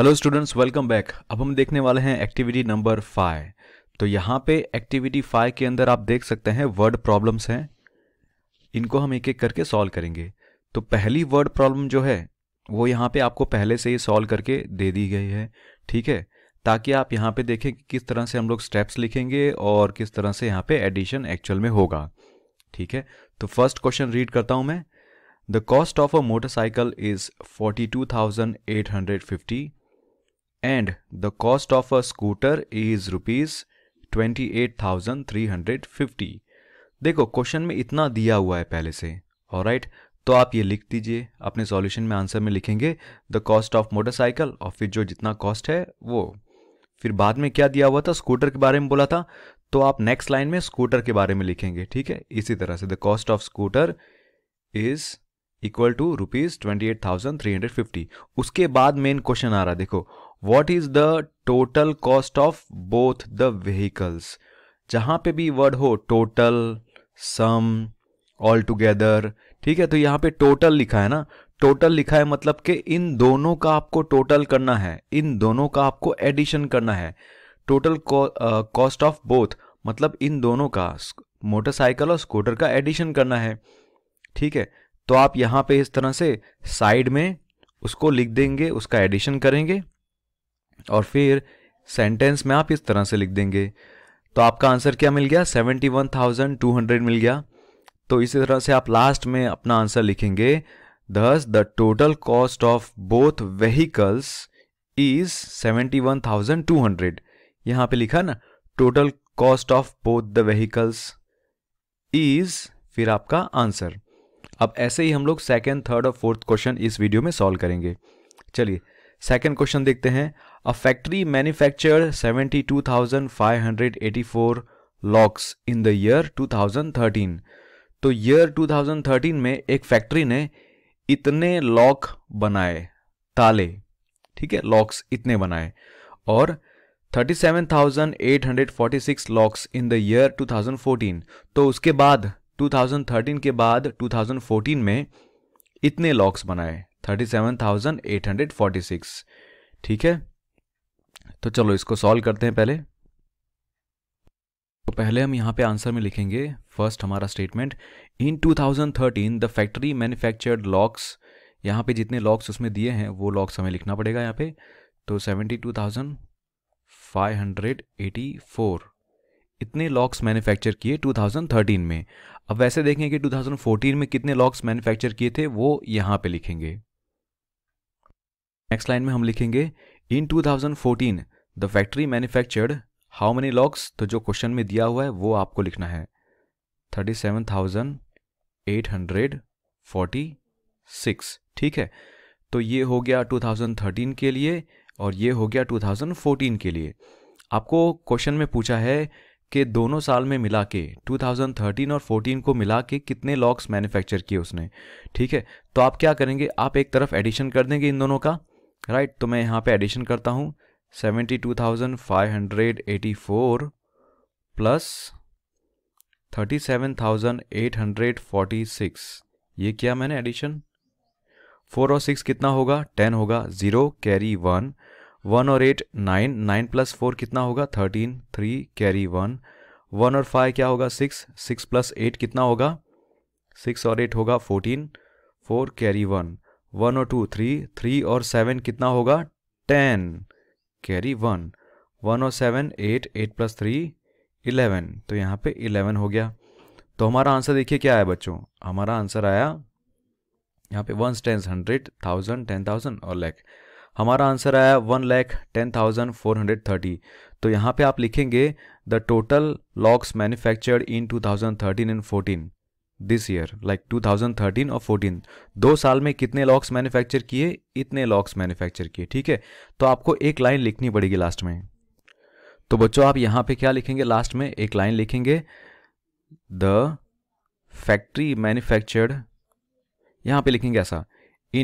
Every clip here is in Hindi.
हेलो स्टूडेंट्स वेलकम बैक अब हम देखने वाले हैं एक्टिविटी नंबर फाइव तो यहाँ पे एक्टिविटी फाइव के अंदर आप देख सकते हैं वर्ड प्रॉब्लम्स हैं इनको हम एक एक करके सॉल्व करेंगे तो पहली वर्ड प्रॉब्लम जो है वो यहाँ पे आपको पहले से ही सॉल्व करके दे दी गई है ठीक है ताकि आप यहाँ पे देखें कि किस तरह से हम लोग स्टेप्स लिखेंगे और किस तरह से यहाँ पे एडिशन एक्चुअल में होगा ठीक है तो फर्स्ट क्वेश्चन रीड करता हूँ मैं the cost of a motorcycle is forty two thousand eight hundred fifty and the cost of a scooter is rupees 28,350 देखो क्वेश्चन में इतना दिया हुआ है पहले से और राइट तो आप ये लिख दीजिए अपने सॉल्यूशन में आंसर में लिखेंगे द कॉस्ट ऑफ मोटरसाइकिल और फिर जो जितना कॉस्ट है वो फिर बाद में क्या दिया हुआ था स्कूटर के बारे में बोला था तो आप नेक्स्ट लाइन में स्कूटर के बारे में लिखेंगे ठीक है इसी तरह से the cost of scooter is equal to rupees twenty eight thousand three hundred fifty उसके बाद मेन क्वेश्चन आ रहा है देखो what is the total cost of both the vehicles जहां पे भी वर्ड हो टोटल सम ऑल टूगेदर ठीक है तो यहाँ पे टोटल लिखा है ना टोटल लिखा है मतलब कि इन दोनों का आपको टोटल करना है इन दोनों का आपको एडिशन करना है टोटल कॉस्ट ऑफ बोथ मतलब इन दोनों का मोटरसाइकिल और स्कूटर का एडिशन करना है ठीक है तो आप यहां पे इस तरह से साइड में उसको लिख देंगे उसका एडिशन करेंगे और फिर सेंटेंस में आप इस तरह से लिख देंगे तो आपका आंसर क्या मिल गया seventy one thousand two hundred मिल गया तो इसी तरह से आप लास्ट में अपना आंसर लिखेंगे thus the total cost of both vehicles is seventy one thousand two hundred यहां पे लिखा ना total cost of both the vehicles is फिर आपका आंसर अब ऐसे ही हम लोग सेकेंड थर्ड और फोर्थ क्वेश्चन इस वीडियो में सॉल्व करेंगे चलिए सेकेंड क्वेश्चन देखते हैं a factory manufactured 72,584 locks in the year 2013 तो ईयर 2013 में एक फैक्ट्री ने इतने लॉक बनाए ताले ठीक है लॉक्स इतने बनाए और 37,846 लॉक्स इन द ईयर 2014 तो उसके बाद 2013 के बाद 2014 में इतने लॉक्स बनाए 37,846 ठीक है तो चलो इसको सॉल्व करते हैं पहले तो पहले हम यहां पे आंसर में लिखेंगे फर्स्ट हमारा statement in 2013 the factory manufactured locks यहां पे जितने लॉक्स उसमें दिए हैं वो लॉक्स हमें लिखना पड़ेगा यहां पे तो 72,584 इतने लॉक्स मैन्युफैक्चर किए 2013 में अब वैसे देखें कि 2014 में कितने लॉक्स मैन्युफैक्चर किए थे वो यहां पे लिखेंगे नेक्स्ट लाइन में हम लिखेंगे in 2014 the factory manufactured how many locks तो जो क्वेश्चन में दिया हुआ है वो आपको लिखना है thirty seven thousand eight hundred forty six ठीक है तो ये हो गया 2013 के लिए और ये हो गया 2014 के लिए आपको क्वेश्चन में पूछा है के दोनों साल में मिला के 2013 और 14 को मिला के कितने लॉक्स मैन्युफैक्चर किए उसने ठीक है तो आप क्या करेंगे आप एक तरफ एडिशन कर देंगे इन दोनों का राइट तो मैं यहाँ पे एडिशन करता हूँ 72,584 प्लस 37,846 ये किया मैंने एडिशन फोर और सिक्स कितना होगा टेन होगा ज़ीरो कैरी वन वन और eight nine nine plus four कितना होगा thirteen three carry one one और फाइव क्या होगा सिक्स सिक्स प्लस एट कितना होगा सिक्स और एट होगा fourteen four carry one one और टू थ्री थ्री और सेवन कितना होगा टेन कैरी वन वन और seven eight eight plus three eleven तो यहाँ पे इलेवन हो गया तो हमारा आंसर देखिए क्या आया बच्चों हमारा आंसर आया यहाँ पे one tens hundred thousand ten thousand और लैख हमारा आंसर आया one lakh ten thousand four hundred thirty तो यहाँ पे आप लिखेंगे the total locks manufactured in two thousand thirteen and fourteen this year like two thousand thirteen और फोर्टीन दो साल में कितने लॉक्स मैन्युफैक्चर किए इतने लॉक्स मैन्युफैक्चर किए ठीक है तो आपको एक लाइन लिखनी पड़ेगी लास्ट में तो बच्चों आप यहाँ पे क्या लिखेंगे लास्ट में एक लाइन लिखेंगे द फैक्ट्री मैन्युफैक्चर्ड यहाँ पे लिखेंगे ऐसा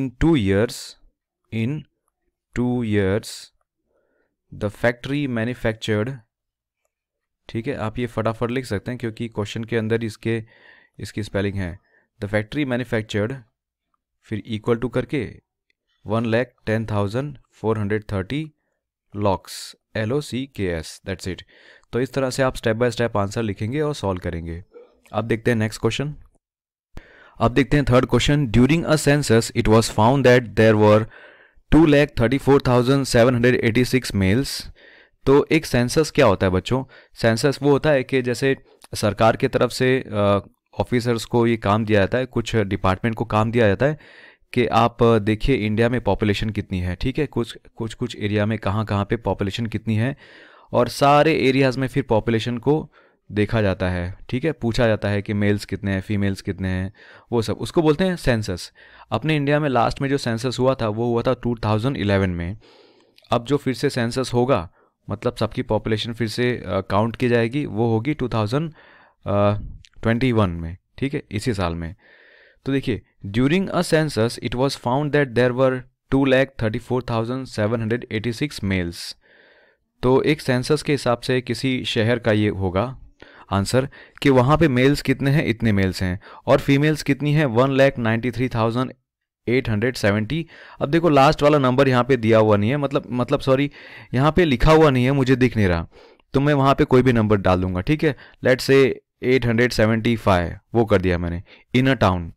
in two years in two years the factory manufactured ठीक है आप ये फटाफट लिख सकते हैं क्योंकि क्वेश्चन के अंदर इसके इसकी स्पेलिंग है द फैक्ट्री मैन्युफैक्चर्ड फिर इक्वल टू करके one lakh ten thousand four hundred thirty locks L O C K S that's it तो इस तरह से आप स्टेप बाय स्टेप आंसर लिखेंगे और सॉल्व करेंगे अब देखते हैं नेक्स्ट क्वेश्चन अब देखते हैं third question during a census it was found that there were two lakh thirty four thousand seven hundred eighty six males तो एक सेंसस क्या होता है बच्चों सेंसस वो होता है कि जैसे सरकार की तरफ से ऑफिसर्स को ये काम दिया जाता है कुछ डिपार्टमेंट को काम दिया जाता है कि आप देखिए इंडिया में पॉपुलेशन कितनी है ठीक है कुछ कुछ कुछ एरिया में कहाँ कहाँ पे पॉपुलेशन कितनी है और सारे एरियाज़ में फिर पॉपुलेशन को देखा जाता है ठीक है पूछा जाता है कि मेल्स कितने हैं फीमेल्स कितने हैं वो सब उसको बोलते हैं सेंसस अपने इंडिया में लास्ट में जो सेंसस हुआ था वो हुआ था 2011 में अब जो फिर से सेंसस होगा मतलब सबकी पॉपुलेशन फिर से काउंट की जाएगी वो होगी 2021 में ठीक है इसी साल में तो देखिए during a census it was found that there were two lakh thirty four thousand seven hundred eighty six males तो एक सेंसस के हिसाब से किसी शहर का ये होगा आंसर कि वहां पे मेल्स कितने हैं इतने मेल्स हैं और फीमेल्स कितनी है one lakh ninety three thousand eight hundred seventy अब देखो लास्ट वाला नंबर यहाँ पे दिया हुआ नहीं है मतलब मतलब सॉरी यहाँ पे लिखा हुआ नहीं है मुझे दिख नहीं रहा तो मैं वहाँ पे कोई भी नंबर डाल दूंगा ठीक है लेट से फाइव वो कर दिया मैंने in a town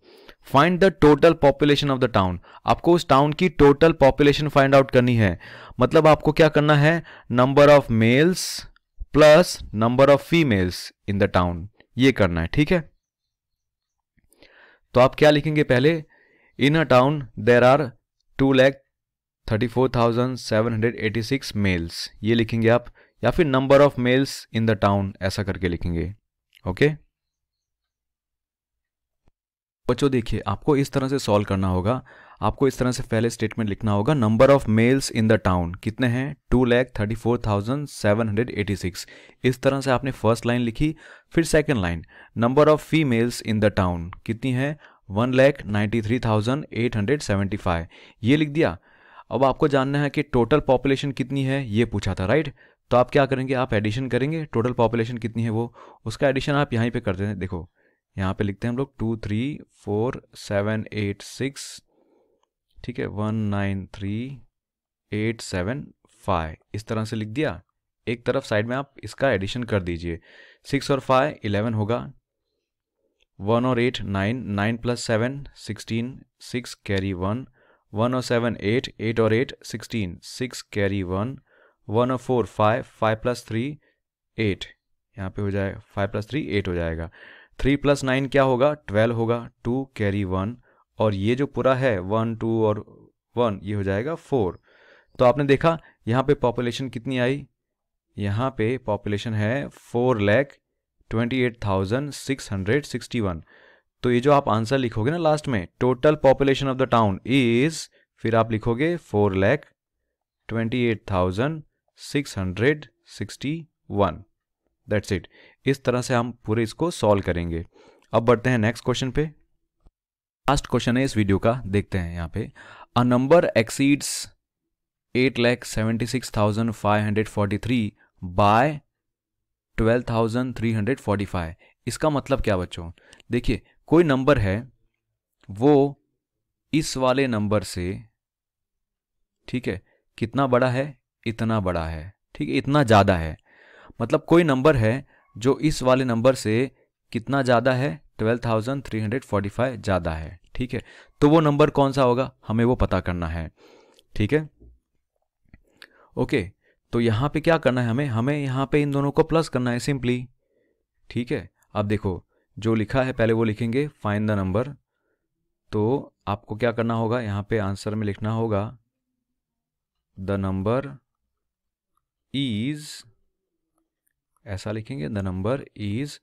find the total population of the town आपको उस टाउन की टोटल पॉपुलेशन फाइंड आउट करनी है मतलब आपको क्या करना है number of males plus number of females in the town ये करना है ठीक है तो आप क्या लिखेंगे पहले in a town there are two lakh thirty four thousand seven hundred eighty six males ये लिखेंगे आप या फिर number of males in the town ऐसा करके लिखेंगे ओके okay? बच्चों देखिए आपको इस तरह से सॉल्व करना होगा आपको इस तरह से पहले स्टेटमेंट लिखना होगा number of males in the town कितने हैं two lakh thirty four thousand seven hundred eighty six इस तरह से आपने फर्स्ट लाइन लिखी फिर second line number of females in the town कितनी है one lakh ninety three thousand eight hundred seventy five ये लिख दिया अब आपको जानना है कि टोटल पॉपुलेशन कितनी है ये पूछा था राइट तो आप क्या करेंगे आप एडिशन करेंगे टोटल पॉपुलेशन कितनी है वो उसका एडिशन आप यहीं पर कर दें देखो यहाँ पे लिखते हैं हम लोग two three four seven eight six ठीक है one nine three eight seven five इस तरह से लिख दिया एक तरफ साइड में आप इसका एडिशन कर दीजिए सिक्स और फाइव इलेवन होगा वन और eight nine nine plus seven sixteen six carry one one और सेवन एट एट और eight sixteen six carry one one और four five five plus three eight यहाँ पे हो जाए फाइव प्लस थ्री एट हो जाएगा थ्री प्लस नाइन क्या होगा ट्वेल्व होगा टू कैरी वन और ये जो पूरा है वन टू और वन ये हो जाएगा फोर तो आपने देखा यहाँ पे पॉपुलेशन कितनी आई यहाँ पे पॉपुलेशन है four lakh twenty eight thousand six hundred sixty one तो ये जो आप आंसर लिखोगे ना लास्ट में total population of the town is फिर आप लिखोगे four lakh twenty eight thousand six hundred sixty one that's it इस तरह से हम पूरे इसको सॉल्व करेंगे अब बढ़ते हैं नेक्स्ट क्वेश्चन पे लास्ट क्वेश्चन है इस वीडियो का देखते हैं यहाँ पे a number exceeds eight lakh seventy six thousand five hundred forty three by twelve thousand three hundred forty five इसका मतलब क्या बच्चों देखिए कोई नंबर है वो इस वाले नंबर से ठीक है कितना बड़ा है इतना बड़ा है ठीक है इतना ज़्यादा है मतलब कोई नंबर है जो इस वाले नंबर से कितना ज़्यादा है 12,345 ज़्यादा है ठीक है तो वो नंबर कौन सा होगा हमें वो पता करना है ठीक है ओके तो यहाँ पे क्या करना है हमें हमें यहाँ पे इन दोनों को प्लस करना है सिंपली ठीक है अब देखो जो लिखा है पहले वो लिखेंगे फाइन द नंबर तो आपको क्या करना होगा यहाँ पे आंसर में लिखना होगा द नंबर इज़ ऐसा लिखेंगे द नंबर इज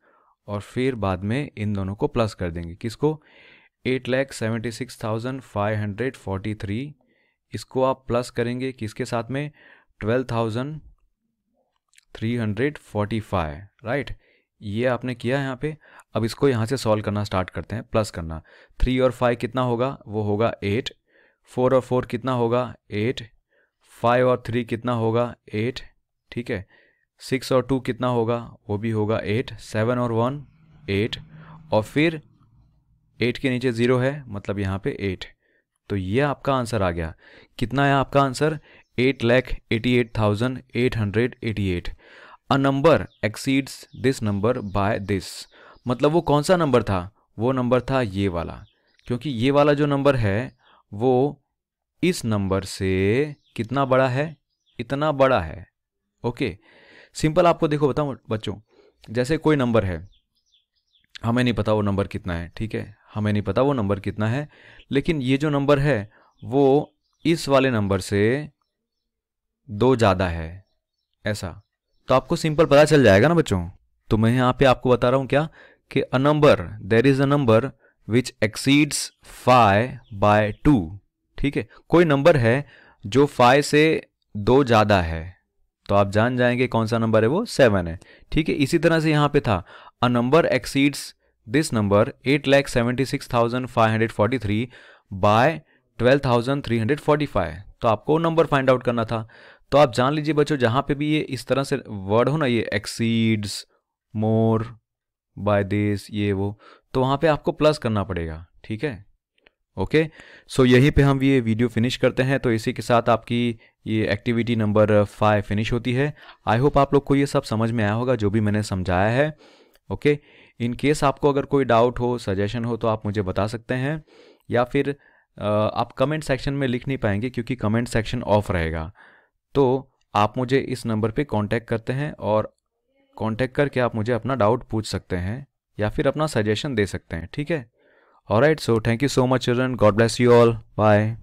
और फिर बाद में इन दोनों को प्लस कर देंगे किसको eight lakh seventy six thousand five hundred forty three इसको आप प्लस करेंगे किसके साथ में twelve thousand three hundred forty five right ये आपने किया यहाँ पे अब इसको यहाँ से सॉल्व करना स्टार्ट करते हैं प्लस करना थ्री और फाइव कितना होगा वो होगा एट फोर और फोर कितना होगा एट फाइव और थ्री कितना होगा एट ठीक है सिक्स और टू कितना होगा वो भी होगा एट सेवन और वन एट और फिर एट के नीचे ज़ीरो है मतलब यहाँ पे एट तो ये आपका आंसर आ गया कितना है आपका answer eight lakh eighty eight thousand eight hundred eighty eight a number exceeds this number by this मतलब वो कौन सा नंबर था वो नंबर था ये वाला क्योंकि ये वाला जो नंबर है वो इस नंबर से कितना बड़ा है इतना बड़ा है ओके okay. सिंपल आपको देखो बताऊँ बच्चों जैसे कोई नंबर है हमें नहीं पता वो नंबर कितना है ठीक है हमें नहीं पता वो नंबर कितना है लेकिन ये जो नंबर है वो इस वाले नंबर से दो ज़्यादा है ऐसा तो आपको सिंपल पता चल जाएगा ना बच्चों तो मैं यहाँ पे आपको बता रहा हूँ क्या कि a number there is a number which exceeds five by two ठीक है कोई नंबर है जो फाइव से दो ज़्यादा है तो आप जान जाएंगे कौन सा नंबर है वो सेवन है ठीक है इसी तरह से यहाँ पे था a number exceeds this number eight lakh seventy six thousand five hundred forty three by twelve thousand three hundred forty five तो आपको नंबर फाइंड आउट करना था तो आप जान लीजिए बच्चों जहाँ पे भी ये इस तरह से वर्ड हो ना ये एक्सीड्स मोर बाय दिस ये वो तो वहाँ पे आपको प्लस करना पड़ेगा ठीक है ओके सो यहीं पे हम ये वीडियो फिनिश करते हैं तो इसी के साथ आपकी ये एक्टिविटी नंबर फाइव फिनिश होती है आई होप आप लोग को ये सब समझ में आया होगा जो भी मैंने समझाया है ओके इन केस आपको अगर कोई डाउट हो सजेशन हो तो आप मुझे बता सकते हैं या फिर आप कमेंट सेक्शन में लिख नहीं पाएंगे क्योंकि कमेंट सेक्शन ऑफ रहेगा तो आप मुझे इस नंबर पे कांटेक्ट करते हैं और कांटेक्ट करके आप मुझे अपना डाउट पूछ सकते हैं या फिर अपना सजेशन दे सकते हैं ठीक है Alright, so thank you so much, children. God bless you all. Bye.